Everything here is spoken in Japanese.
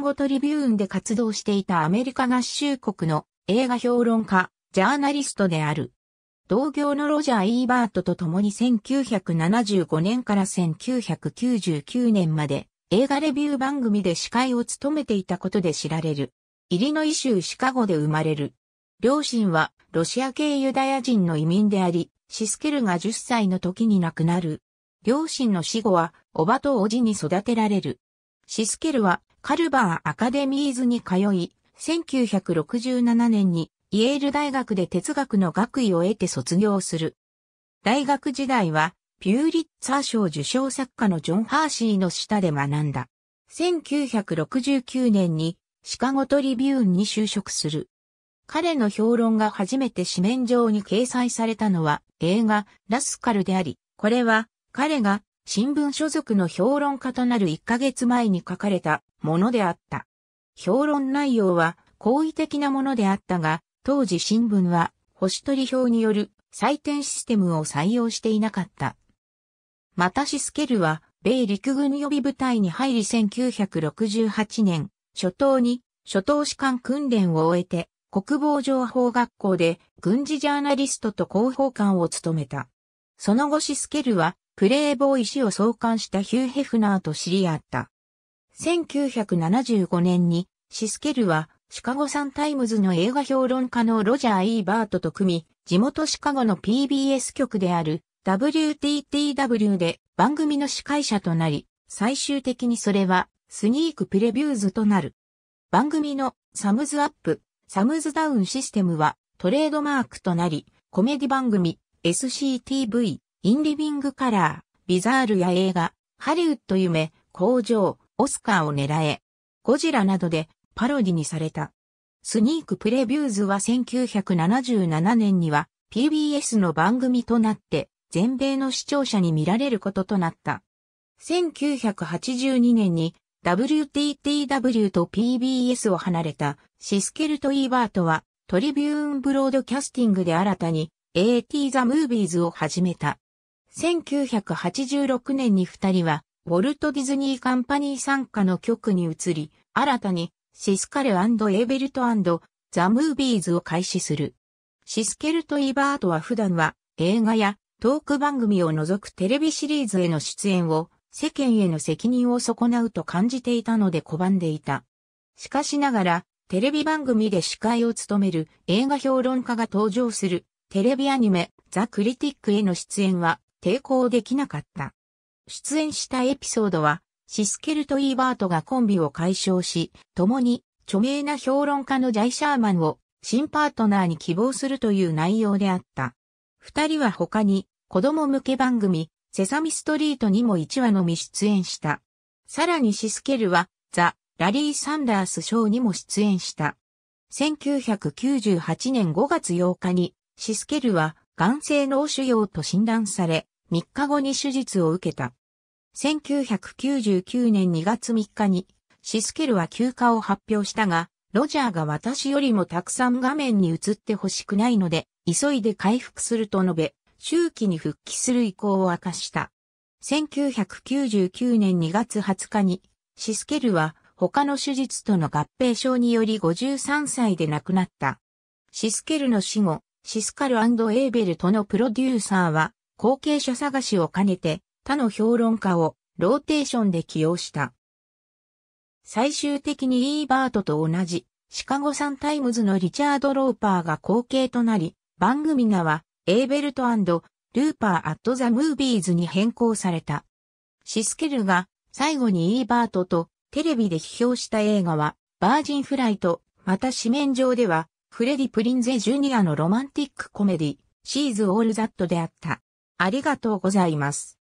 ゴトリビューンで活動していたアメリカ合衆国の映画評論家、ジャーナリストである。同業のロジャー・イーバートと共に1975年から1999年まで映画レビュー番組で司会を務めていたことで知られる。イリノイ州シカゴで生まれる。両親はロシア系ユダヤ人の移民であり、シスケルが10歳の時に亡くなる。両親の死後は、おばとおじに育てられる。シスケルはカルバーアカデミーズに通い、1967年にイェール大学で哲学の学位を得て卒業する。大学時代は、ピューリッツァー賞受賞作家のジョン・ハーシーの下で学んだ。1969年にシカゴトリビューンに就職する。彼の評論が初めて紙面上に掲載されたのは映画ラスカルであり、これは彼が新聞所属の評論家となる1ヶ月前に書かれたものであった。評論内容は好意的なものであったが、当時新聞は星取り表による採点システムを採用していなかった。またシスケルは、米陸軍予備部隊に入り1968年、初頭に、初頭士官訓練を終えて、国防情報学校で軍事ジャーナリストと広報官を務めた。その後シスケルはプレイボーイ氏を創刊したヒュー・ヘフナーと知り合った。1975年にシスケルはシカゴサンタイムズの映画評論家のロジャー・イーバートと組み、地元シカゴの PBS 局である WTTW で番組の司会者となり、最終的にそれはスニークプレビューズとなる。番組のサムズアップ、サムズダウンシステムはトレードマークとなり、コメディ番組 SCTV インリビングカラー、ビザールや映画、ハリウッド夢、工場、オスカーを狙え、ゴジラなどでパロディにされた。スニークプレビューズは1977年には PBS の番組となって全米の視聴者に見られることとなった。1982年に WTTW と PBS を離れたシスケルト・イーバートはトリビューン・ブロードキャスティングで新たに AT ザ・ムービーズを始めた。1986年に二人は、ウォルト・ディズニー・カンパニー参加の局に移り、新たに、シスカルエーベルトザ・ムービーズを開始する。シスケルト・イバートは普段は、映画やトーク番組を除くテレビシリーズへの出演を、世間への責任を損なうと感じていたので拒んでいた。しかしながら、テレビ番組で司会を務める映画評論家が登場するテレビアニメザ・クリティックへの出演は抵抗できなかった。出演したエピソードは、シスケルとイーバートがコンビを解消し、共に著名な評論家のジャイ・シャーマンを新パートナーに希望するという内容であった。二人は他に子供向け番組、セサミストリートにも1話のみ出演した。さらにシスケルはザ・ラリー・サンダース賞にも出演した。1998年5月8日にシスケルは眼性脳腫瘍と診断され、3日後に手術を受けた。1999年2月3日に、シスケルは休暇を発表したが、ロジャーが私よりもたくさん画面に映ってほしくないので、急いで回復すると述べ、周期に復帰する意向を明かした。1999年2月20日に、シスケルは他の手術との合併症により53歳で亡くなった。シスケルの死後、シスカルエーベルとのプロデューサーは、後継者探しを兼ねて他の評論家をローテーションで起用した。最終的にイーバートと同じシカゴサンタイムズのリチャード・ローパーが後継となり、番組名はエーベルトルーパー・アット・ザ・ムービーズに変更された。シスケルが最後にイーバートとテレビで批評した映画はバージンフライト、また紙面上ではフレディ・プリンゼ・ジュニアのロマンティックコメディシーズ・オール・ザットであった。ありがとうございます。